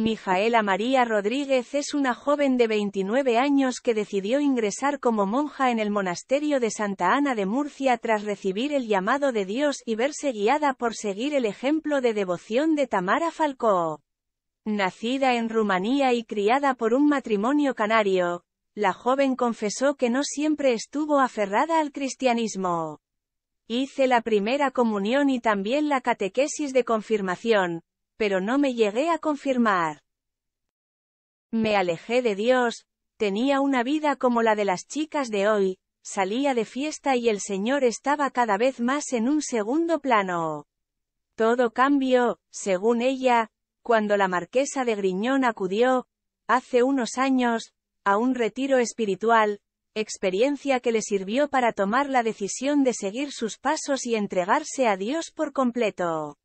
Mijaela María Rodríguez es una joven de 29 años que decidió ingresar como monja en el monasterio de Santa Ana de Murcia tras recibir el llamado de Dios y verse guiada por seguir el ejemplo de devoción de Tamara Falcó. Nacida en Rumanía y criada por un matrimonio canario, la joven confesó que no siempre estuvo aferrada al cristianismo. Hice la primera comunión y también la catequesis de confirmación, pero no me llegué a confirmar. Me alejé de Dios, tenía una vida como la de las chicas de hoy, salía de fiesta y el Señor estaba cada vez más en un segundo plano. Todo cambió, según ella, cuando la marquesa de Griñón acudió, hace unos años, a un retiro espiritual, experiencia que le sirvió para tomar la decisión de seguir sus pasos y entregarse a Dios por completo.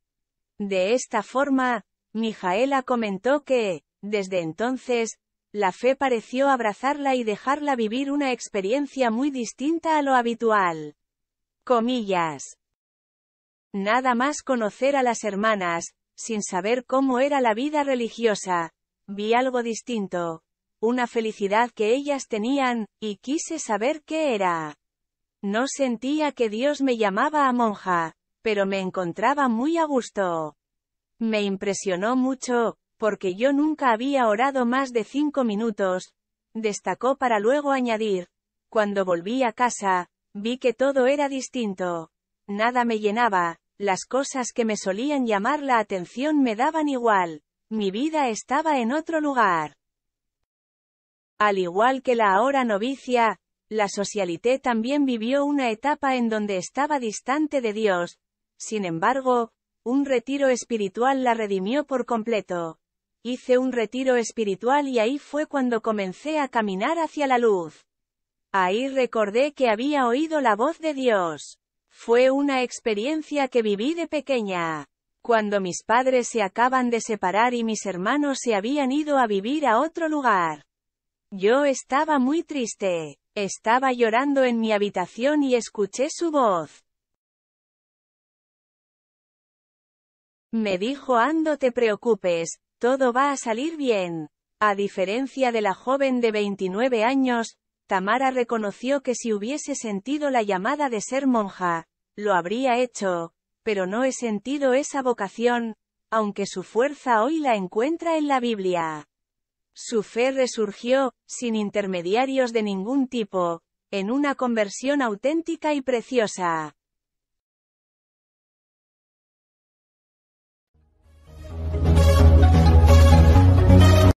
De esta forma, Mijaela comentó que, desde entonces, la fe pareció abrazarla y dejarla vivir una experiencia muy distinta a lo habitual. Comillas. Nada más conocer a las hermanas, sin saber cómo era la vida religiosa, vi algo distinto, una felicidad que ellas tenían, y quise saber qué era. No sentía que Dios me llamaba a monja, pero me encontraba muy a gusto. Me impresionó mucho, porque yo nunca había orado más de cinco minutos, destacó para luego añadir, cuando volví a casa, vi que todo era distinto. Nada me llenaba, las cosas que me solían llamar la atención me daban igual, mi vida estaba en otro lugar. Al igual que la ahora novicia, la socialité también vivió una etapa en donde estaba distante de Dios, sin embargo, un retiro espiritual la redimió por completo. Hice un retiro espiritual y ahí fue cuando comencé a caminar hacia la luz. Ahí recordé que había oído la voz de Dios. Fue una experiencia que viví de pequeña. Cuando mis padres se acaban de separar y mis hermanos se habían ido a vivir a otro lugar. Yo estaba muy triste. Estaba llorando en mi habitación y escuché su voz. Me dijo Ando te preocupes, todo va a salir bien. A diferencia de la joven de 29 años, Tamara reconoció que si hubiese sentido la llamada de ser monja, lo habría hecho, pero no he sentido esa vocación, aunque su fuerza hoy la encuentra en la Biblia. Su fe resurgió, sin intermediarios de ningún tipo, en una conversión auténtica y preciosa.